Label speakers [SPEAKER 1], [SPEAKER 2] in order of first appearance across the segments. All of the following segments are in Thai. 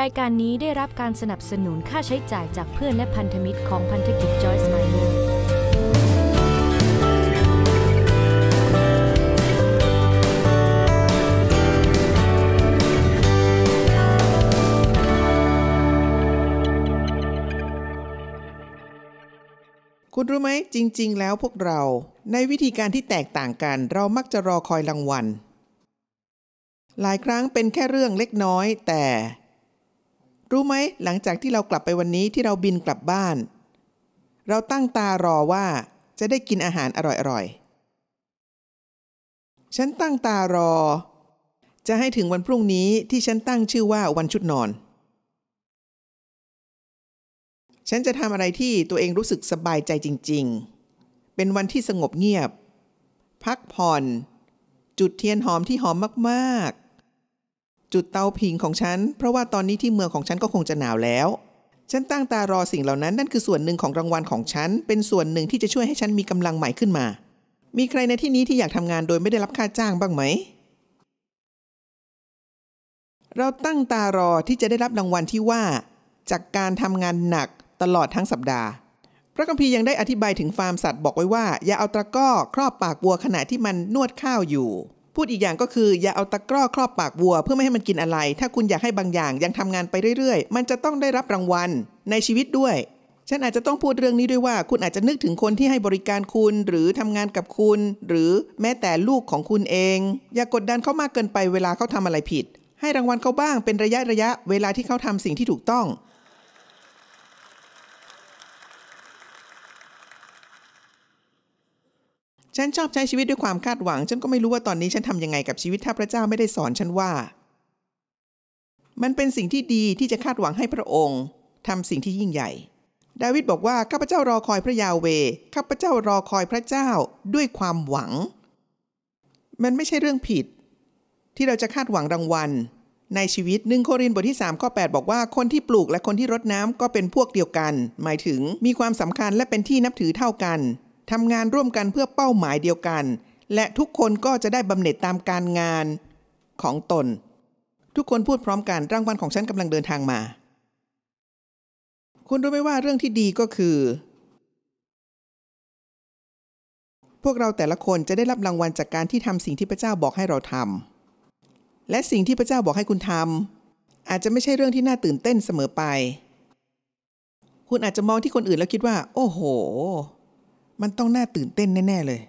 [SPEAKER 1] รายการนี้ได้รับการสนับสนุนค่าใช้จ่ายจากเพื่อนและพันธมิตรของพันธกิจจอยส์ไมเนอร์คุณรู้ไหมจริง ๆ แล้วพวกเรา ในวิธีการที่แตกต่างกันเรามักจะรอคอยรางวัล หลายครั้งเป็นแค่เรื่องเล็กน้อยแต่รู้ไหม หลังจากที่เรากลับไปวันนี้ที่เราบินกลับบ้าน เราตั้งตารอว่าจะได้กินอาหารอร่อยๆ ฉันตั้งตารอ จะให้ถึงวันพรุ่งนี้ที่ฉันตั้งชื่อว่าวันชุดนอน ฉันจะทำอะไรที่ตัวเองรู้สึกสบายใจจริงๆ เป็นวันที่สงบเงียบ พักผ่อน จุดเทียนหอมที่หอมมากจุดเตาผิงของฉัน เพราะว่าตอนนี้ที่เมืองของฉันก็คงจะหนาวแล้ว ฉันตั้งตารอสิ่งเหล่านั้น นั่นคือส่วนหนึ่งของรางวัลของฉัน เป็นส่วนหนึ่งที่จะช่วยให้ฉันมีกำลังใหม่ขึ้นมา มีใครในที่นี้ที่อยากทำงานโดยไม่ได้รับค่าจ้างบ้างไหม เราตั้งตารอที่จะได้รับรางวัลที่ว่า จากการทำงานหนักตลอดทั้งสัปดาห์ พระคัมภีร์ยังได้อธิบายถึงฟาร์มสัตว์บอกไว้ว่าอย่าเอาตะก้อครอบปากวัวขณะที่มันนวดข้าวอยู่พูดอีกอย่างก็คืออย่าเอาตะกร้อครอบปากวัวเพื่อไม่ให้มันกินอะไร ถ้าคุณอยากให้บางอย่างยังทำงานไปเรื่อยๆ มันจะต้องได้รับรางวัลในชีวิตด้วย ฉันอาจจะต้องพูดเรื่องนี้ด้วยว่าคุณอาจจะนึกถึงคนที่ให้บริการคุณหรือทำงานกับคุณ หรือแม้แต่ลูกของคุณเอง อย่ากกดดันเขามากเกินไปเวลาเขาทำอะไรผิด ให้รางวัลเขาบ้างเป็นระยะระยะเวลาที่เขาทำสิ่งที่ถูกต้องฉันชอบใช้ชีวิตด้วยความคาดหวัง ฉันก็ไม่รู้ว่าตอนนี้ฉันทำยังไงกับชีวิตถ้าพระเจ้าไม่ได้สอนฉันว่า มันเป็นสิ่งที่ดีที่จะคาดหวังให้พระองค์ทำสิ่งที่ยิ่งใหญ่ ดาวิดบอกว่าข้าพเจ้ารอคอยพระยาเวข้าพเจ้ารอคอยพระเจ้าด้วยความหวัง มันไม่ใช่เรื่องผิด ที่เราจะคาดหวังรางวัล ในชีวิตหนึ่งโครินบทที่3ข้อ8บอกว่าคนที่ปลูกและคนที่รดน้ำก็เป็นพวกเดียวกัน หมายถึงมีความสำคัญและเป็นที่นับถือเท่ากันทำงานร่วมกันเพื่อเป้าหมายเดียวกัน และทุกคนก็จะได้บำเหน็จตามการงานของตน ทุกคนพูดพร้อมกันร่างวัลของฉันกำลังเดินทางมา คุณรู้ไหมว่าเรื่องที่ดีก็คือ พวกเราแต่ละคนจะได้รับรางวัลจากการที่ทำสิ่งที่พระเจ้าบอกให้เราทำและสิ่งที่พระเจ้าบอกให้คุณทำอาจจะไม่ใช่เรื่องที่น่าตื่นเต้นเสมอไป คุณอาจจะมองที่คนอื่นแล้วคิดว่า โอ้โหมันต้องน่าตื่นเต้นแน่ๆเลย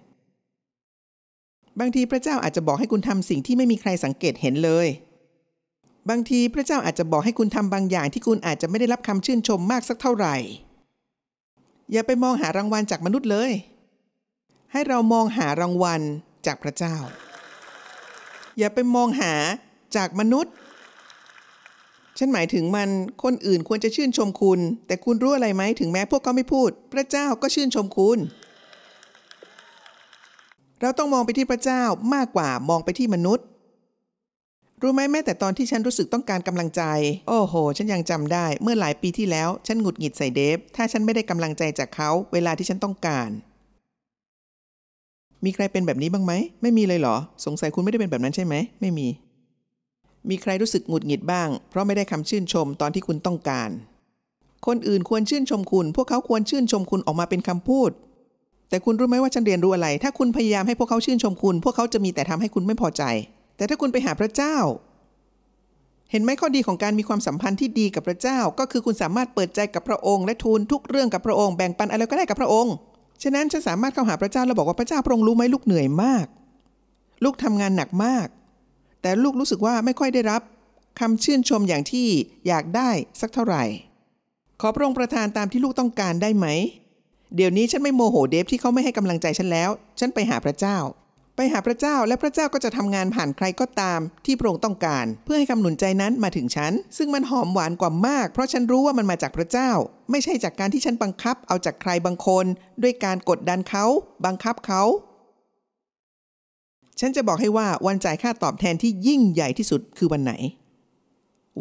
[SPEAKER 1] บางทีพระเจ้าอาจจะบอกให้คุณทำสิ่งที่ไม่มีใครสังเกตเห็นเลย บางทีพระเจ้าอาจจะบอกให้คุณทำบางอย่างที่คุณอาจจะไม่ได้รับคำชื่นชมมากสักเท่าไหร่ อย่าไปมองหารางวัลจากมนุษย์เลย ให้เรามองหารางวัลจากพระเจ้า อย่าไปมองหาจากมนุษย์ฉันหมายถึงมันคนอื่นควรจะชื่นชมคุณ แต่คุณรู้อะไรไหม ถึงแม้พวกเขาไม่พูด พระเจ้าก็ชื่นชมคุณ เราต้องมองไปที่พระเจ้ามากกว่ามองไปที่มนุษย์ รู้ไหมแม้แต่ตอนที่ฉันรู้สึกต้องการกำลังใจ โอ้โห ฉันยังจำได้ เมื่อหลายปีที่แล้ว ฉันหงุดหงิดใส่เดฟถ้าฉันไม่ได้กำลังใจจากเขา เวลาที่ฉันต้องการ มีใครเป็นแบบนี้บ้างไหมไม่มีเลยเหรอสงสัยคุณไม่ได้เป็นแบบนั้นใช่ไหมไม่มีมีใครรู้สึก หงุดหงิดบ้าง เพราะไม่ได้คำชื่นชมตอนที่คุณต้องการ คนอื่นควรชื่นชมคุณ พวกเขาควรชื่นชมคุณออกมาเป็นคำพูด แต่คุณรู้ไหมว่าฉันเรียนรู้อะไร ถ้าคุณพยายามให้พวกเขาชื่นชมคุณ พวกเขาจะมีแต่ทำให้คุณไม่พอใจ แต่ถ้าคุณไปหาพระเจ้า เห็นไหมข้อดีของการมีความสัมพันธ์ที่ดีกับพระเจ้า ก็คือคุณสามารถเปิดใจกับพระองค์และทูลทุกเรื่องกับพระองค์แบ่งปันอะไรก็ได้กับพระองค์ฉะนั้นฉันสามารถเข้าหาพระเจ้าแล้วบอกว่าพระเจ้าพระองค์รู้ไหมลูกเหนื่อยมาก ลูกทำงานหนักมากแต่ลูกรู้สึกว่าไม่ค่อยได้รับคำชื่นชมอย่างที่อยากได้สักเท่าไหร่ ขอพระองค์ประทานตามที่ลูกต้องการได้ไหม เดี๋ยวนี้ฉันไม่โมโหเดฟที่เขาไม่ให้กำลังใจฉันแล้วฉัน ไปหาพระเจ้า ไปหาพระเจ้าและพระเจ้าก็จะทำงานผ่านใครก็ตามที่พระองค์ต้องการ เพื่อให้คำหนุนใจนั้นมาถึงฉันซึ่งมันหอมหวานกว่ามาก เพราะฉันรู้ว่ามันมาจากพระเจ้า ไม่ใช่จากการที่ฉันบังคับ เอาจากใครบางคน ด้วยการกดดันเขา บังคับเขาฉันจะบอกให้ว่าวันจ่ายค่าตอบแทนที่ยิ่งใหญ่ที่สุดคือวันไหน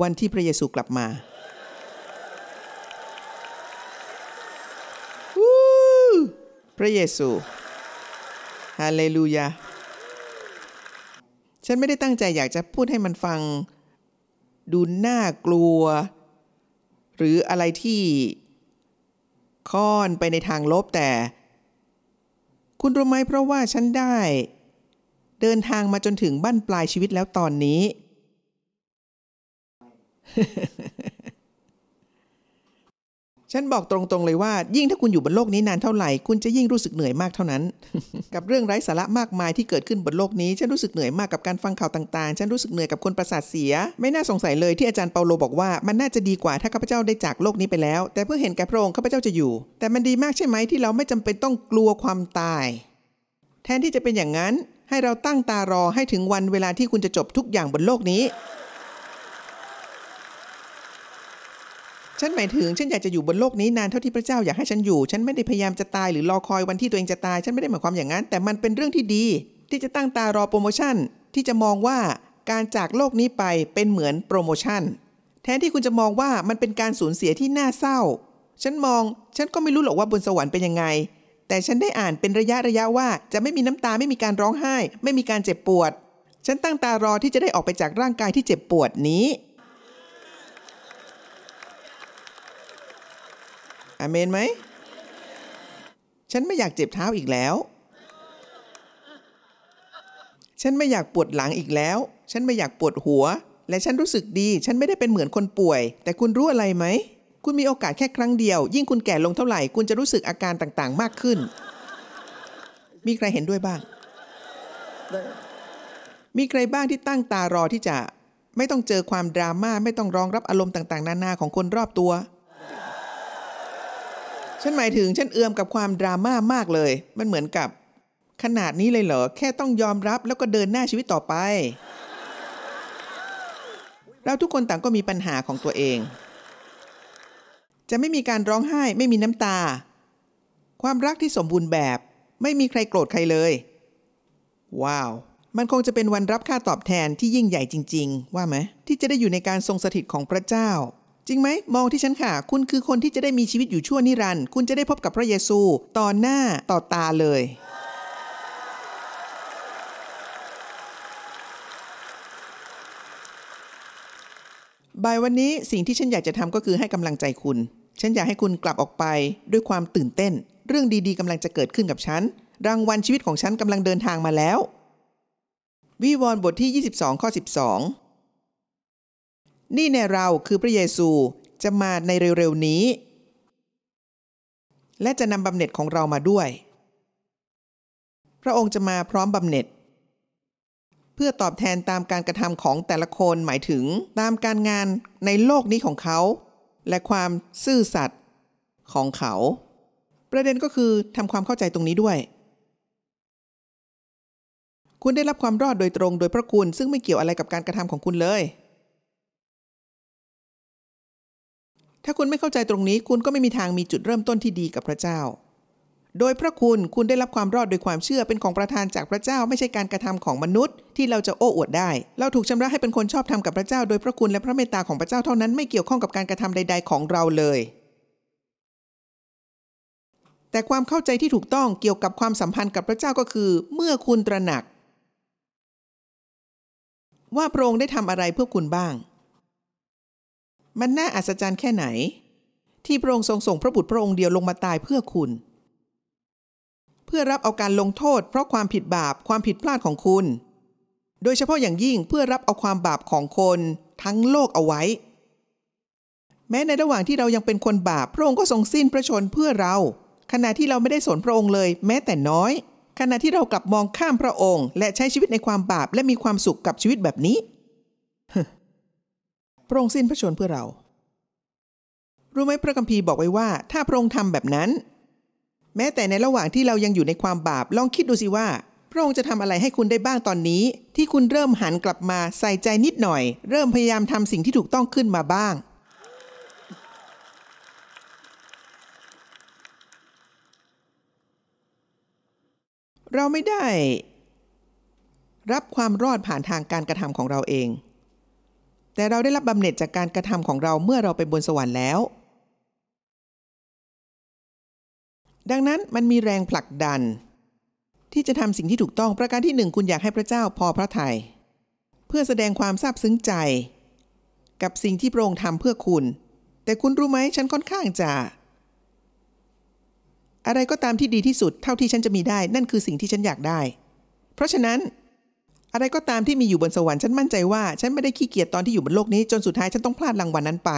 [SPEAKER 1] วันที่พระเยซูกลับมาพระเยซูฮาเลลูยาฉันไม่ได้ตั้งใจอยากจะพูดให้มันฟัง ดูน่ากลัว หรืออะไรที่ค่อนไปในทางลบแต่ คุณรู้ไหมเพราะว่าฉันได้เดินทางมาจนถึงบ้านปลายชีวิตแล้วตอนนี้ ฉันบอกตรงๆเลยว่า ยิ่งถ้าคุณอยู่บนโลกนี้นานเท่าไหร่คุณจะยิ่งรู้สึกเหนื่อยมากเท่านั้น กับเรื่องไร้สาระมากมายที่เกิดขึ้นบนโลกนี้ ฉันรู้สึกเหนื่อยมากกับการฟังข่าวต่างๆ ฉันรู้สึกเหนื่อยกับคนประสาทเสีย ไม่น่าสงสัยเลยที่อาจารย์เปาโลบอกว่ามันน่าจะดีกว่า ถ้าข้าพเจ้าได้จากโลกนี้ไปแล้ว แต่เพื่อเห็นแก่พระองค์ข้าพเจ้าจะอยู่ แต่มันดีมากใช่ไหมที่เราไม่จำเป็นต้องกลัวความตาย แทนที่จะเป็นอย่างนั้นให้เราตั้งตารอให้ถึงวันเวลาที่คุณจะจบทุกอย่างบนโลกนี้ ฉันหมายถึงฉันอยากจะอยู่บนโลกนี้นานเท่าที่พระเจ้าอยากให้ฉันอยู่ ฉันไม่ได้พยายามจะตายหรือรอคอยวันที่ตัวเองจะตาย ฉันไม่ได้หมายความอย่างนั้น แต่มันเป็นเรื่องที่ดี ที่จะตั้งตารอโปรโมชั่น ที่จะมองว่าการจากโลกนี้ไปเป็นเหมือนโปรโมชั่น แทนที่คุณจะมองว่ามันเป็นการสูญเสียที่น่าเศร้า ฉันมองฉันก็ไม่รู้หรอกว่าบนสวรรค์เป็นยังไงแต่ฉันได้อ่านเป็นระยะระยะว่า จะไม่มีน้ำตาไม่มีการร้องไห้ ไม่มีการเจ็บปวด ฉันตั้งตารอที่จะได้ออกไปจากร่างกายที่เจ็บปวดนี้อเมนไหม ฉันไม่อยากเจ็บเท้าอีกแล้ว ฉันไม่อยากปวดหลังอีกแล้ว ฉันไม่อยากปวดหัว และฉันรู้สึกดี ฉันไม่ได้เป็นเหมือนคนป่วย แต่คุณรู้อะไรไหมคุณมีโอกาสแค่ครั้งเดียว ยิ่งคุณแก่ลงเท่าไหร่คุณจะรู้สึกอาการต่างๆ มากขึ้น มีใครเห็นด้วยบ้าง มีใครบ้าง ที่ตั้งตารอที่จะไม่ต้องเจอความดราม่าไม่ต้องรองรับอารมณ์ต่าง ๆ นานาของคนรอบตัว ฉันหมายถึงฉันเอือมกับความดราม่ามากเลยมันเหมือนกับ ขนาดนี้เลยเหรอแค่ต้องยอมรับแล้วก็เดินหน้าชีวิตต่อไปเราทุกคนต่างก็มีปัญหาของตัวเองจะไม่มีการร้องไห้ไม่มีน้ำตา ความรักที่สมบูรณ์แบบ ไม่มีใครโกรธใครเลยว้าวมันคงจะเป็นวันรับค่าตอบแทนที่ยิ่งใหญ่จริง ๆ ว่าไหมที่จะได้อยู่ในการทรงสถิตของพระเจ้า จริงไหมมองที่ฉันค่ะคุณคือคนที่จะได้มีชีวิตอยู่ชั่วนิรันดร์คุณจะได้พบกับพระเยซูต่อหน้าต่อตาเลยบ่ายวันนี้สิ่งที่ฉันอยากจะทำก็คือให้กำลังใจคุณฉันอยากให้คุณกลับออกไปด้วยความตื่นเต้น เรื่องดีๆกำลังจะเกิดขึ้นกับฉันรางวัลชีวิตของฉันกำลังเดินทางมาแล้ว วิวรบทที่ 22ข้อ12 นี่แนเราคือพระเยซูจะมาในเร็วๆนี้ และจะนำบำเหน็จของเรามาด้วย พระองค์จะมาพร้อมบำเหน็จ เพื่อตอบแทนตามการกระทำของแต่ละคนหมายถึงตามการงานในโลกนี้ของเขาและความซื่อสัตย์ของเขา ประเด็นก็คือทำความเข้าใจตรงนี้ด้วย คุณได้รับความรอดโดยตรงโดยพระคุณ ซึ่งไม่เกี่ยวอะไรกับการกระทำของคุณเลย ถ้าคุณไม่เข้าใจตรงนี้คุณก็ไม่มีทางมีจุดเริ่มต้นที่ดีกับพระเจ้าโดยพระคุณ คุณได้รับความรอดโดยความเชื่อเป็นของประทานจากพระเจ้าไม่ใช่การกระทำของมนุษย์ ที่เราจะโอ้อวดได้ เราถูกชำระให้เป็นคนชอบธรรมกับพระเจ้า โดยพระคุณและพระเมตตาของพระเจ้าเท่านั้นไม่เกี่ยวข้องกับการกระทำใด ๆของเราเลย แต่ความเข้าใจที่ถูกต้องเกี่ยวกับความสัมพันธ์กับพระเจ้าก็คือ เมื่อคุณตระหนัก ว่าพระองค์ได้ทำอะไรเพื่อคุณบ้าง มันน่าอัศจรรย์แค่ไหน ที่พระองค์ทรงส่งพระบุตรพระองค์เดียวลงมาตายเพื่อคุณพื่อรับเอาการลงโทษเพราะความผิดบาปความผิดพลาดของคุณ โดยเฉพาะอย่างยิ่งเพื่อรับเอาความบาปของคนทั้งโลกเอาไว้ แม้ในระหว่างที่เรายังเป็นคนบาปพระองค์ก็ทรงสิ้นพระชนเพื่อเรา ขณะที่เราไม่ได้สนพระองค์เลยแม้แต่น้อย ขณะที่เรากลับมองข้ามพระองค์และใช้ชีวิตในความบาปและมีความสุขกับชีวิตแบบนี้พระองค์สิ้นพระชนเพื่อเรา รู้ไหมพระกัมภีร์บอกไว้ว่า ถ้าพระองค์ทำแบบนั้นแม้แต่ในระหว่างที่เรายังอยู่ในความบาปลองคิดดูสิว่า พระองค์จะทำอะไรให้คุณได้บ้างตอนนี้ ที่คุณเริ่มหันกลับมาใส่ใจนิดหน่อย เริ่มพยายามทำสิ่งที่ถูกต้องขึ้นมาบ้าง เราไม่ได้ รับความรอดผ่านทางการกระทำของเราเอง แต่เราได้รับบำเหน็จจากการกระทำของเราเมื่อเราไปบนสวรรค์แล้วดังนั้นมันมีแรงผลักดัน ที่จะทำสิ่งที่ถูกต้องประการที่หนึ่ง คุณอยากให้พระเจ้า พอพระทยัยเพื่อแสดงความซาบซึ้งใจ กับสิ่งที่พระองค์ทำเพื่อคุณ แต่คุณรู้ไหม ฉันค่อนข้างจะ อะไรก็ตามที่ดีที่สุดเท่าที่ฉันจะมีได้ นั่นคือสิ่งที่ฉันอยากได้ เพราะฉะนั้น อะไรก็ตามที่มีอยู่บนสวรรค์ฉันมั่นใจว่า ฉันไม่ได้ขี้เกียจตอนที่อยู่บนโลกนี้จนสุดท้ายฉันต้องพลาดรางวัลนนั้นไป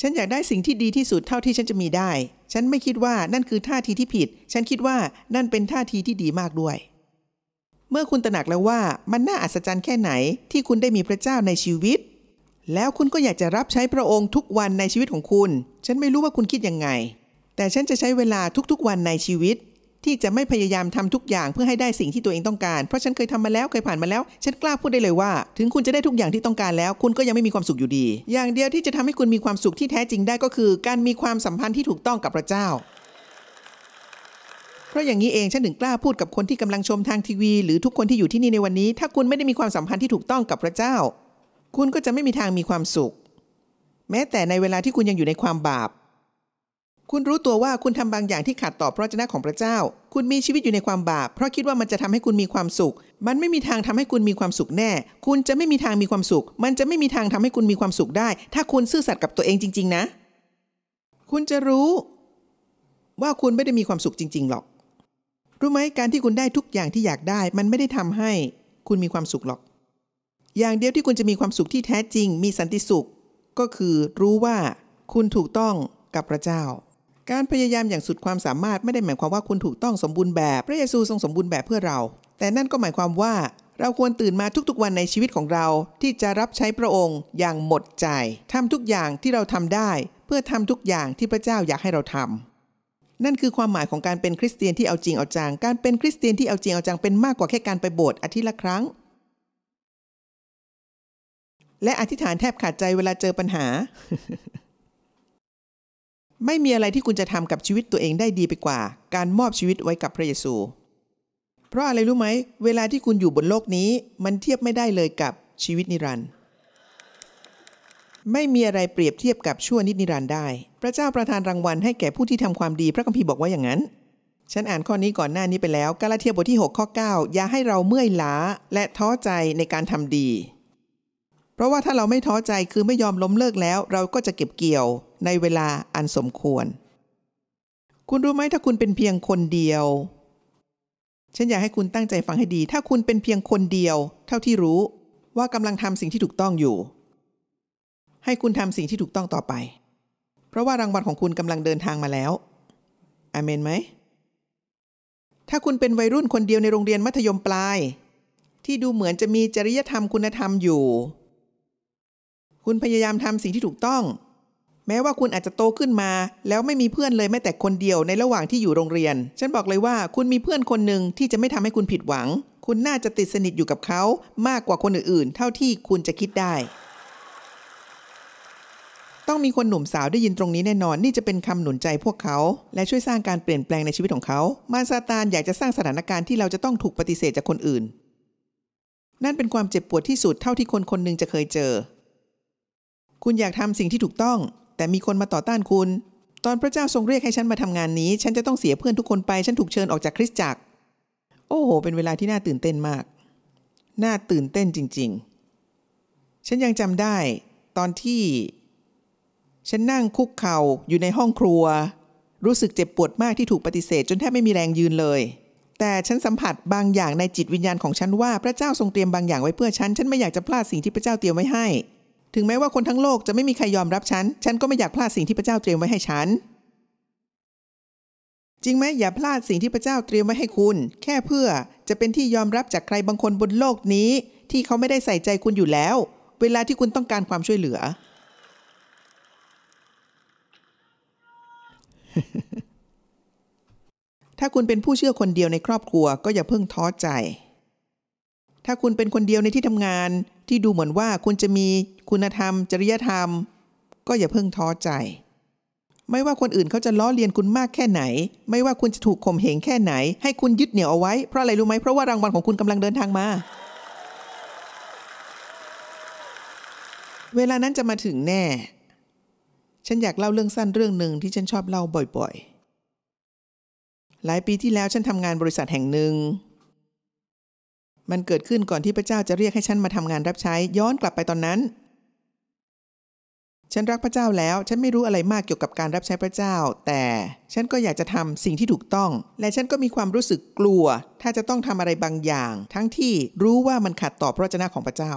[SPEAKER 1] ฉันอยากได้สิ่งที่ดีที่สุดเท่าที่ฉันจะมีได้ ฉันไม่คิดว่านั่นคือท่าทีที่ผิด ฉันคิดว่านั่นเป็นท่าทีที่ดีมากด้วย เมื่อคุณตระหนักแล้วว่ามันน่าอัศจรรย์แค่ไหนที่คุณได้มีพระเจ้าในชีวิต แล้วคุณก็อยากจะรับใช้พระองค์ทุกวันในชีวิตของคุณ ฉันไม่รู้ว่าคุณคิดยังไง แต่ฉันจะใช้เวลาทุก ๆวันในชีวิตที่จะไม่พยายามทำทุกอย่างเพื่อให้ได้สิ่งที่ตัวเองต้องการ เพราะฉันเคยทำมาแล้ว เคยผ่านมาแล้ว ฉันกล้าพูดได้เลยว่า ถึงคุณจะได้ทุกอย่างที่ต้องการแล้ว คุณก็ยังไม่มีความสุขอยู่ดี อย่างเดียวที่จะทำให้คุณมีความสุขที่แท้จริงได้ก็คือการมีความสัมพันธ์ที่ถูกต้องกับพระเจ้า เพราะอย่างนี้เองฉันถึงกล้าพูดกับคนที่กำลังชมทางทีวี หรือทุกคนที่อยู่ที่นี่ในวันนี้ ถ้าคุณไม่ได้มีความสัมพันธ์ที่ถูกต้องกับพระเจ้า คุณก็จะไม่มีทางมีความสุข แม้แต่ในเวลาที่คุณยังอยู่ในความบาปคุณรู้ตัวว่าคุณทำบางอย่างที่ขัดต่อพระเจ้าของพระเจ้า คุณมีชีวิตอยู่ในความบาป เพราะคิดว่ามันจะทำให้คุณมีความสุข มันไม่มีทางทำให้คุณมีความสุขแน่ คุณจะไม่มีทางมีความสุข มันจะไม่มีทางทำให้คุณมีความสุขได้ ถ้าคุณซื่อสัตย์กับตัวเองจริง ๆ นะ คุณจะรู้ ว่าคุณไม่ได้มีความสุขจริง ๆ หรอก รู้ไหมการที่คุณได้ทุกอย่างที่อยากได้ มันไม่ได้ทำให้ คุณมีความสุขหรอก อย่างเดียวที่คุณจะมีความสุขที่แท้จริง มีสันติสุข ก็คือรู้ว่า คุณถูกต้องกับพระเจ้าการพยายามอย่างสุดความสามารถไม่ได้หมายความว่าคุณถูกต้องสมบูรณ์แบบพระเยซูทรงสมบูรณ์แบบเพื่อเรา แต่นั่นก็หมายความว่าเราควรตื่นมาทุก ๆ วันในชีวิตของเราที่จะรับใช้พระองค์อย่างหมดใจทำทุกอย่างที่เราทำได้ เพื่อทำทุกอย่างที่พระเจ้าอยากให้เราทำนั่นคือความหมายของการเป็นคริสเตียนที่เอาจริงเอาจังการเป็นคริสเตียนที่เอาจริงเอาจังเป็นมากกว่าแค่การไปโบสถ์อาทิตย์ละครั้ง และอธิษฐานแทบขาดใจเวลาเจอปัญหาไม่มีอะไรที่คุณจะทำกับชีวิตตัวเองได้ดีไปกว่าการมอบชีวิตไว้กับพระเยซู เพราะอะไรรู้ไหม เวลาที่คุณอยู่บนโลกนี้ มันเทียบไม่ได้เลยกับชีวิตนิรันดร์ไม่มีอะไรเปรียบเทียบกับชั่วนิดนิรันดร์ได้ พระเจ้าประทานรางวัลให้แก่ผู้ที่ทำความดี พระคัมภีร์บอกว่าอย่างนั้น ฉันอ่านข้อนี้ก่อนหน้านี้ไปแล้วกาลาเทียบทที่6ข้อ9อย่าให้เราเมื่อยล้าและท้อใจในการทำดีเพราะว่าถ้าเราไม่ท้อใจคือไม่ยอมล้มเลิกแล้วเราก็จะเก็บเกี่ยวในเวลาอันสมควร คุณรู้ไหมถ้าคุณเป็นเพียงคนเดียว ฉันอยากให้คุณตั้งใจฟังให้ดี ถ้าคุณเป็นเพียงคนเดียว เท่าที่รู้ว่ากำลังทำสิ่งที่ถูกต้องอยู่ ให้คุณทำสิ่งที่ถูกต้องต่อไป เพราะว่ารางวัลของคุณกำลังเดินทางมาแล้วอเมนไหม ถ้าคุณเป็นวัยรุ่นคนเดียวในโรงเรียนมัธยมปลาย ที่ดูเหมือนจะมีจริยธรรมคุณธรรมอยู่คุณพยายามทำสิ่งที่ถูกต้อง แม้ว่าคุณอาจจะโตขึ้นมา แล้วไม่มีเพื่อนเลยแม้แต่คนเดียวในระหว่างที่อยู่โรงเรียน ฉันบอกเลยว่าคุณมีเพื่อนคนหนึ่งที่จะไม่ทำให้คุณผิดหวัง คุณน่าจะติดสนิทอยู่กับเขามากกว่าคนอื่นๆเท่าที่คุณจะคิดได้ ต้องมีคนหนุ่มสาวได้ยินตรงนี้แน่นอนนี่จะเป็นคำหนุนใจพวกเขาและช่วยสร้างการเปลี่ยนแปลงในชีวิตของเขา มาซาตานอยากจะสร้างสถานการณ์ที่เราจะต้องถูกปฏิเสธจากคนอื่น นั่นเป็นความเจ็บปวดที่สุดเท่าที่คนคนหนึ่งจะเคยเจอคุณอยากทำสิ่งที่ถูกต้อง แต่มีคนมาต่อต้านคุณ ตอนพระเจ้าทรงเรียกให้ฉันมาทำงานนี้ ฉันจะต้องเสียเพื่อนทุกคนไปฉันถูกเชิญออกจากคริสตจักร โอ้โห เป็นเวลาที่น่าตื่นเต้นมาก น่าตื่นเต้นจริงๆ ฉันยังจำได้ ตอนที่ ฉันนั่งคุกเข่าอยู่ในห้องครัว รู้สึกเจ็บปวดมากที่ถูกปฏิเสธ จนแทบไม่มีแรงยืนเลย แต่ฉันสัมผัสบางอย่างในจิตวิญญาณของฉันว่าพระเจ้าทรงเตรียมบางอย่างไว้เพื่อฉันฉันไม่อยากจะพลาดสิ่งที่พระเจ้าเตรียมไว้ให้ถึงแม้ว่าคนทั้งโลกจะไม่มีใครยอมรับฉัน ฉันก็ไม่อยากพลาดสิ่งที่พระเจ้าเตรียมไว้ให้ฉัน จริงไหมอย่าพลาดสิ่งที่พระเจ้าเตรียมไว้ให้คุณ แค่เพื่อจะเป็นที่ยอมรับจากใครบางคนบนโลกนี้ ที่เขาไม่ได้ใส่ใจคุณอยู่แล้ว เวลาที่คุณต้องการความช่วยเหลือ ถ้าคุณเป็นผู้เชื่อคนเดียวในครอบครัว ก็อย่าเพิ่งท้อใจ ถ้าคุณเป็นคนเดียวในที่ทำงานที่ดูเหมือนว่าคุณจะมีคุณธรรม จริยธรรม ก็อย่าเพิ่งท้อใจ ไม่ว่าคนอื่นเขาจะล้อเลียนคุณมากแค่ไหน ไม่ว่าคุณจะถูกข่มเหงแค่ไหน ให้คุณยึดเหนี่ยวเอาไว้เพราะอะไรรู้ไหมเพราะว่ารางวัลของคุณกำลังเดินทางมา เวลานั้นจะมาถึงแน่ ฉันอยากเล่าเรื่องสั้นเรื่องหนึ่งที่ฉันชอบเล่าบ่อย ๆ หลายปีที่แล้วฉันทำงานบริษัทแห่งหนึ่งมันเกิดขึ้นก่อนที่พระเจ้าจะเรียกให้ฉันมาทำงานรับใช้ย้อนกลับไปตอนนั้น ฉันรักพระเจ้าแล้วฉันไม่รู้อะไรมากเกี่ยวกับการรับใช้พระเจ้า แต่ฉันก็อยากจะทำสิ่งที่ถูกต้องและฉันก็มีความรู้สึกกลัว ถ้าจะต้องทำอะไรบางอย่าง ทั้งที่รู้ว่ามันขัดต่อพระเจนาของพระเจ้า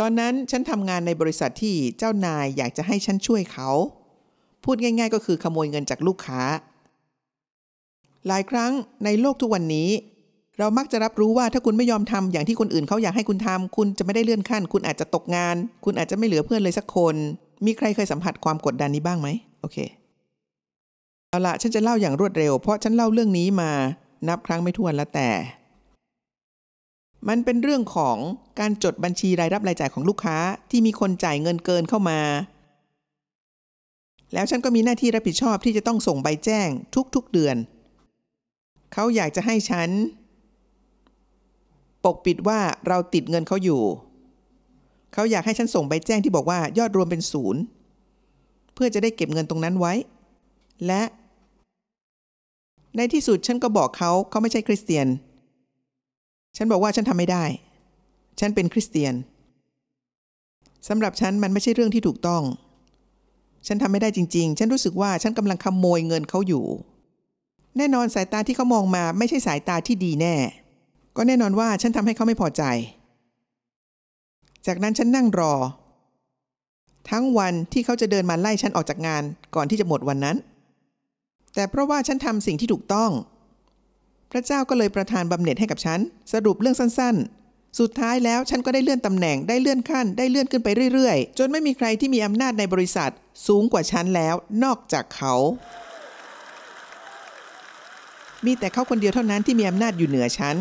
[SPEAKER 1] ตอนนั้นฉันทำงานในบริษัทที่เจ้านายอยากจะให้ฉันช่วยเขา พูดง่าย ๆ ก็คือขโมยเงินจากลูกค้า หลายครั้งในโลกทุกวันนี้เรามักจะรับรู้ว่าถ้าคุณไม่ยอมทำอย่างที่คนอื่นเขาอยากให้คุณทำคุณจะไม่ได้เลื่อนขั้น คุณอาจจะตกงาน คุณอาจจะไม่เหลือเพื่อนเลยสักคน มีใครเคยสัมผัสความกดดันนี้บ้างไหมโอเคเอาละฉันจะเล่าอย่างรวดเร็วเพราะฉันเล่าเรื่องนี้มา นับครั้งไม่ถ้วนแล้วแต่ มันเป็นเรื่องของการจดบัญชีรายรับรายจ่ายของลูกค้าที่มีคนจ่ายเงินเกินเข้ามา แล้วฉันก็มีหน้าที่รับผิดชอบที่จะต้องส่งใบแจ้ง ทุกๆเดือน เขาอยากจะให้ฉันปกปิดว่าเราติดเงินเขาอยู่ เขาอยากให้ฉันส่งใบแจ้งที่บอกว่ายอดรวมเป็นศูนย์เพื่อจะได้เก็บเงินตรงนั้นไว้ และ ในที่สุดฉันก็บอกเขาเขาไม่ใช่คริสเตียน ฉันบอกว่าฉันทำไม่ได้ ฉันเป็นคริสเตียนสำหรับฉันมันไม่ใช่เรื่องที่ถูกต้อง ฉันทำไม่ได้จริงๆ ฉันรู้สึกว่าฉันกำลังขโมยเงินเขาอยู่ แน่นอนสายตาที่เขามองมาไม่ใช่สายตาที่ดีแน่ก็แน่นอนว่าฉันทำให้เขาไม่พอใจ จากนั้นฉันนั่งรอ ทั้งวันที่เขาจะเดินมาไล่ฉันออกจากงาน ก่อนที่จะหมดวันนั้น แต่เพราะว่าฉันทำสิ่งที่ถูกต้อง พระเจ้าก็เลยประทานบำเหน็จให้กับฉันสรุปเรื่องสั้นๆ สุดท้ายแล้วฉันก็ได้เลื่อนตำแหน่ง ได้เลื่อนขั้นได้เลื่อนขึ้นไปเรื่อยๆ จนไม่มีใครที่มีอำนาจในบริษัทสูงกว่าฉันแล้วนอกจากเขา มีแต่เขาคนเดียวเท่านั้นที่มีอำนาจอยู่เหนือฉัน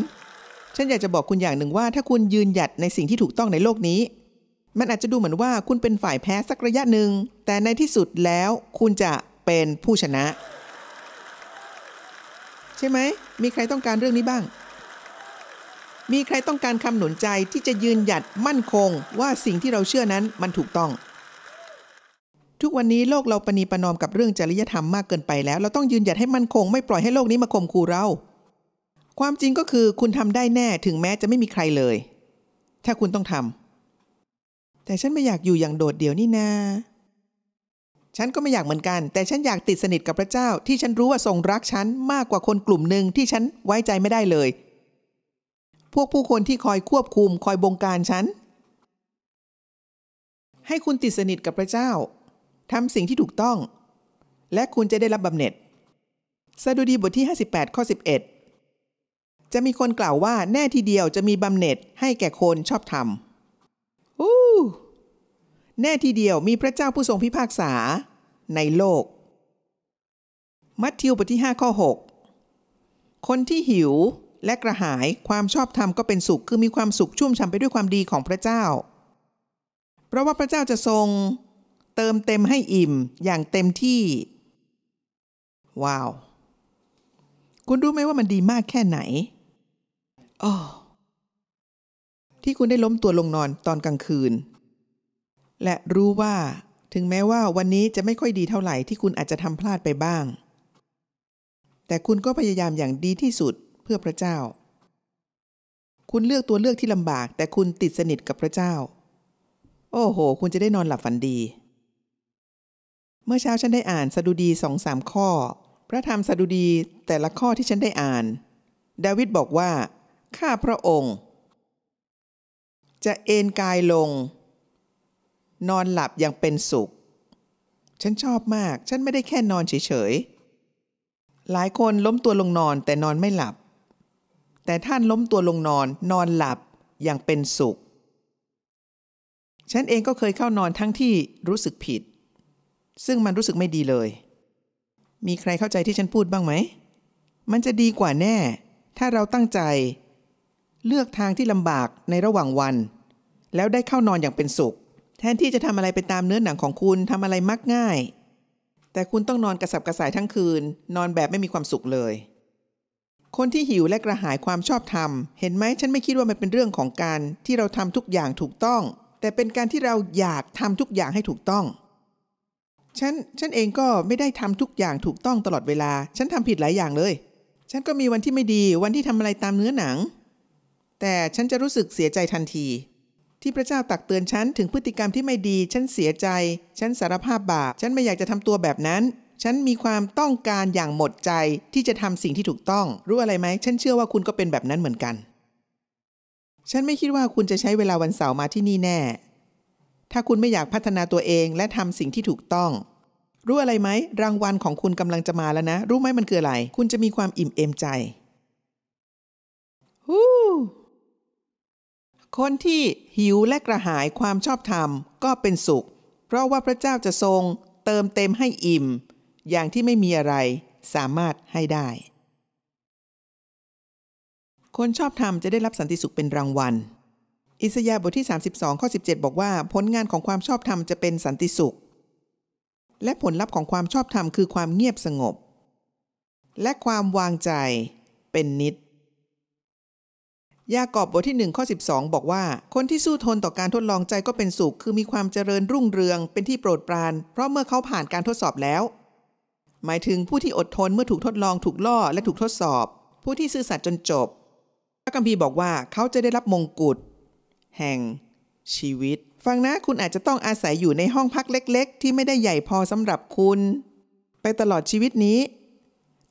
[SPEAKER 1] ฉันอยากจะบอกคุณอย่างหนึ่งว่า ถ้าคุณยืนหยัดในสิ่งที่ถูกต้องในโลกนี้ มันอาจจะดูเหมือนว่าคุณเป็นฝ่ายแพ้สักระยะหนึ่งแต่ในที่สุดแล้วคุณจะเป็นผู้ชนะ ใช่ไหมมีใครต้องการเรื่องนี้บ้าง มีใครต้องการคำหนุนใจที่จะยืนหยัดมั่นคงว่าสิ่งที่เราเชื่อนั้นมันถูกต้อง ทุกวันนี้โลกเราปณีประนอมกับเรื่องจริยธรรมมากเกินไป แล้วเราต้องยืนหยัดให้มั่นคงไม่ปล่อยให้โลกนี้มาข่มขู่เราความจริงก็คือคุณทำได้แน่ถึงแม้จะไม่มีใครเลย ถ้าคุณต้องทำแต่ฉันไม่อยากอยู่อย่างโดดเดี่ยวนี่นาฉันก็ไม่อยากเหมือนกันแต่ฉันอยากติดสนิทกับพระเจ้าที่ฉันรู้ว่าทรงรักฉันมากกว่าคนกลุ่มหนึ่งที่ฉันไว้ใจไม่ได้เลย พวกผู้คนที่คอยควบคุมคอยบงการฉันให้คุณติดสนิทกับพระเจ้าทำสิ่งที่ถูกต้อง และคุณจะได้รับบำเหน็จ สดุดีบทที่58ข้อ11จะมีคนกล่าวว่าแน่ทีเดียวจะมีบำเหน็จให้แก่คนชอบธรรมอู้แน่ทีเดียวมีพระเจ้าผู้ทรงพิพากษา ในโลก มัทธิวบทที่5ข้อ 6 คนที่หิวและกระหายความชอบธรรมก็เป็นสุขคือมีความสุขชุ่มฉ่ำไปด้วยความดีของพระเจ้า เพราะว่าพระเจ้าจะทรง เติมเต็มให้อิ่ม อย่างเต็มที่ ว้าว คุณรู้ไหมว่ามันดีมากแค่ไหนออที่คุณได้ล้มตัวลงนอนตอนกลางคืน และรู้ว่า ถึงแม้ว่าวันนี้จะไม่ค่อยดีเท่าไหร่ที่คุณอาจจะทำพลาดไปบ้าง แต่คุณก็พยายามอย่างดีที่สุดเพื่อพระเจ้า คุณเลือกตัวเลือกที่ลำบากแต่คุณติดสนิทกับพระเจ้า โอ้โห คุณจะได้นอนหลับฝันดี เมื่อเช้าฉันได้อ่านสดุดีสองสามข้อ พระธรรมสดุดีแต่ละข้อที่ฉันได้อ่าน ดาวิดบอกว่าข้าพระองค์ จะเอนกายลง นอนหลับอย่างเป็นสุข ฉันชอบมาก ฉันไม่ได้แค่นอนเฉยๆ หลายคนล้มตัวลงนอนแต่นอนไม่หลับ แต่ท่านล้มตัวลงนอน นอนหลับอย่างเป็นสุข ฉันเองก็เคยเข้านอนทั้งที่รู้สึกผิด ซึ่งมันรู้สึกไม่ดีเลย มีใครเข้าใจที่ฉันพูดบ้างไหม มันจะดีกว่าแน่ ถ้าเราตั้งใจเลือกทางที่ลำบากในระหว่างวัน แล้วได้เข้านอนอย่างเป็นสุข แทนที่จะทำอะไรไปตามเนื้อหนังของคุณทำอะไรมักง่าย แต่คุณต้องนอนกระสับกระส่ายทั้งคืน นอนแบบไม่มีความสุขเลย คนที่หิวและกระหายความชอบธรรมเห็นไหมฉันไม่คิดว่ามันเป็นเรื่องของการที่เราทำทุกอย่างถูกต้อง แต่เป็นการที่เราอยากทำทุกอย่างให้ถูกต้อง ฉันฉันเองก็ไม่ได้ทำทุกอย่างถูกต้องตลอดเวลา ฉันทำผิดหลายอย่างเลย ฉันก็มีวันที่ไม่ดีวันที่ทำอะไรตามเนื้อหนังแต่ฉันจะรู้สึกเสียใจทันที ที่พระเจ้าตักเตือนฉันถึงพฤติกรรมที่ไม่ดี ฉันเสียใจ ฉันสารภาพบาปฉันไม่อยากจะทำตัวแบบนั้น ฉันมีความต้องการอย่างหมดใจ ที่จะทำสิ่งที่ถูกต้อง รู้อะไรไหมฉันเชื่อว่าคุณก็เป็นแบบนั้นเหมือนกัน ฉันไม่คิดว่าคุณจะใช้เวลาวันเสาร์มาที่นี่แน่ ถ้าคุณไม่อยากพัฒนาตัวเองและทำสิ่งที่ถูกต้อง รู้อะไรไหมรางวัลของคุณกำลังจะมาแล้วนะ รู้ไหมมันคืออะไรคุณจะมีความอิ่มเอมใจฮู้คนที่หิวและกระหายความชอบธรรมก็เป็นสุข เพราะว่าพระเจ้าจะทรงเติมเต็มให้อิ่ม อย่างที่ไม่มีอะไรสามารถให้ได้ คนชอบธรรมจะได้รับสันติสุขเป็นรางวัล อิสยาห์บทที่ 32 ข้อ 17 บอกว่า ผลงานของความชอบธรรมจะเป็นสันติสุข และผลลัพธ์ของความชอบธรรมคือความเงียบสงบ และความวางใจเป็นนิดยากอบบทที่1ข้อ12 บอกว่า คนที่สู้ทนต่อการทดลองใจก็เป็นสุข คือมีความเจริญรุ่งเรืองเป็นที่โปรดปราน เพราะเมื่อเขาผ่านการทดสอบแล้ว หมายถึงผู้ที่อดทนเมื่อถูกทดลองถูกล่อ และถูกทดสอบ ผู้ที่ซื่อสัตย์จนจบ พระคัมภีร์บอกว่าเขาจะได้รับมงกุฎแห่ง ชีวิต ฟังนะ คุณอาจจะต้องอาศัยอยู่ในห้องพักเล็ก ๆ ที่ไม่ได้ใหญ่พอสำหรับคุณ ไปตลอดชีวิตนี้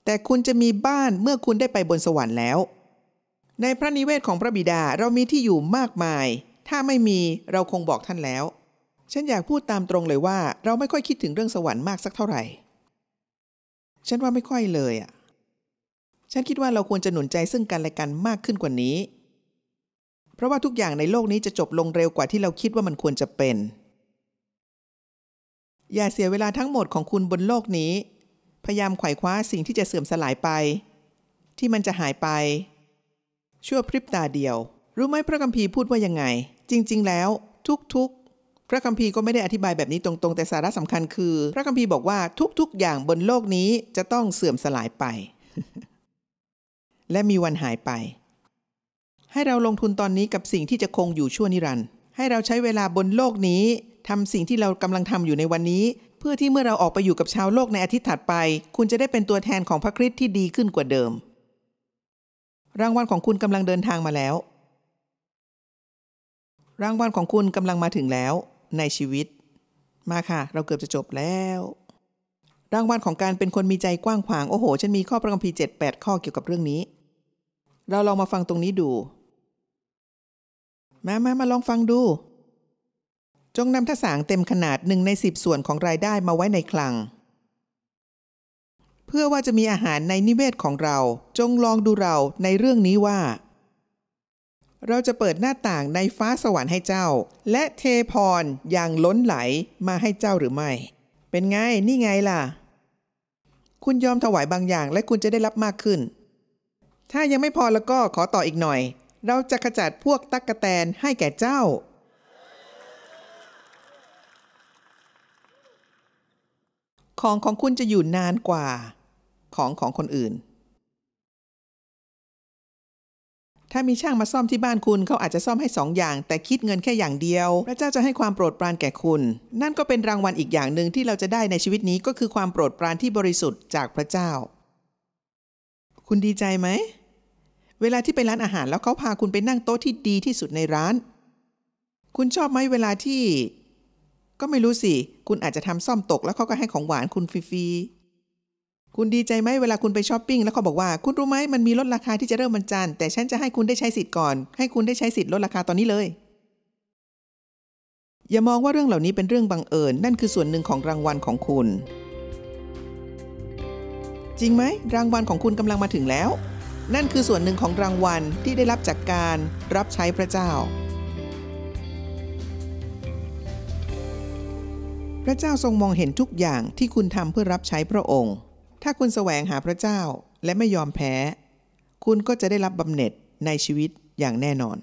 [SPEAKER 1] แต่คุณจะมีบ้านเมื่อคุณได้ไปบนสวรรค์แล้วในพระนิเวศของพระบิดาเรามีที่อยู่มากมาย ถ้าไม่มีเราคงบอกท่านแล้ว ฉันอยากพูดตามตรงเลยว่าเราไม่ค่อยคิดถึงเรื่องสวรรค์มากสักเท่าไหร่ ฉันว่าไม่ค่อยเลยอ่ะ ฉันคิดว่าเราควรจะหนุนใจซึ่งกันและกันมากขึ้นกว่านี้ เพราะว่าทุกอย่างในโลกนี้จะจบลงเร็วกว่าที่เราคิดว่ามันควรจะเป็น อย่าเสียเวลาทั้งหมดของคุณบนโลกนี้ พยายามไขว่คว้าสิ่งที่จะเสื่อมสลายไป ที่มันจะหายไปชั่วพริบตาเดียวรู้ไหมพระคัมภีร์พูดว่ายังไง จริง ๆ แล้ว ทุกๆ พระคัมภีร์ก็ไม่ได้อธิบายแบบนี้ตรงๆ แต่สาระสำคัญคือ พระคัมภีร์บอกว่าทุกๆอย่างบนโลกนี้ จะต้องเสื่อมสลายไป และมีวันหายไป ให้เราลงทุนตอนนี้กับสิ่งที่จะคงอยู่ชั่วนิรันดร์ให้เราใช้เวลาบนโลกนี้ทำสิ่งที่เรากำลังทำอยู่ในวันนี้ เพื่อที่เมื่อเราออกไปอยู่กับชาวโลกในอาทิตย์ถัดไป คุณจะได้เป็นตัวแทนของพระคริสต์ที่ดีขึ้นกว่าเดิมรางวัลของคุณกำลังเดินทางมาแล้ว รางวัลของคุณกำลังมาถึงแล้วในชีวิต มาค่ะ เราเกือบจะจบแล้ว รางวัลของการเป็นคนมีใจกว้างขวาง โอ้โห ฉันมีข้อประพีมจีดแปดข้อเกี่ยวกับเรื่องนี้ เราลองมาฟังตรงนี้ดูมามามาลองฟังดู จงนำทสางเต็มขนาดหนึ่งในสิบส่วนของรายได้มาไว้ในคลังเพื่อว่าจะมีอาหารในนิเวศของเรา จงลองดูเราในเรื่องนี้ว่า เราจะเปิดหน้าต่างในฟ้าสวรรค์ให้เจ้า และเทพรอย่างล้นไหลมาให้เจ้าหรือไม่เป็นไงนี่ไงล่ะ คุณยอมถวายบางอย่างและคุณจะได้รับมากขึ้น ถ้ายังไม่พอแล้วก็ขอต่ออีกหน่อย เราจะขจัดพวกตักกะแตนให้แก่เจ้าของของคุณจะอยู่นานกว่า ของของคนอื่น ถ้ามีช่างมาซ่อมที่บ้านคุณเขาอาจจะซ่อมให้สองอย่าง แต่คิดเงินแค่อย่างเดียวพระเจ้าจะให้ความโปรดปรานแก่คุณ นั่นก็เป็นรางวัลอีกอย่างหนึ่งที่เราจะได้ในชีวิตนี้ก็คือความโปรดปรานที่บริสุทธิ์จากพระเจ้า คุณดีใจไหมเวลาที่ไปร้านอาหารแล้วเขาพาคุณไปนั่งโต๊ะที่ดีที่สุดในร้าน คุณชอบไหมเวลาที่ก็ไม่รู้สิ คุณอาจจะทำซ่อมตกแล้วเขาก็ให้ของหวานคุณฟรีๆคุณดีใจไหมเวลาคุณไปช้อปปิ้งแล้วเขาบอกว่า คุณรู้ไหมมันมีลดราคาที่จะเริ่มวันจันทร์แต่ฉันจะให้คุณได้ใช้สิทธิ์ก่อน ให้คุณได้ใช้สิทธิ์ลดราคาตอนนี้เลย อย่ามองว่าเรื่องเหล่านี้เป็นเรื่องบังเอิญ นั่นคือส่วนหนึ่งของรางวัลของคุณ จริงไหมรางวัลของคุณกำลังมาถึงแล้ว นั่นคือส่วนหนึ่งของรางวัลที่ได้รับจากการ รับใช้พระเจ้าพระเจ้าทรงมองเห็นทุกอย่างที่คุณทำเพื่อรับใช้พระองค์ ถ้าคุณแสวงหาพระเจ้าและไม่ยอมแพ้ คุณก็จะได้รับบำเหน็จในชีวิตอย่างแน่นอน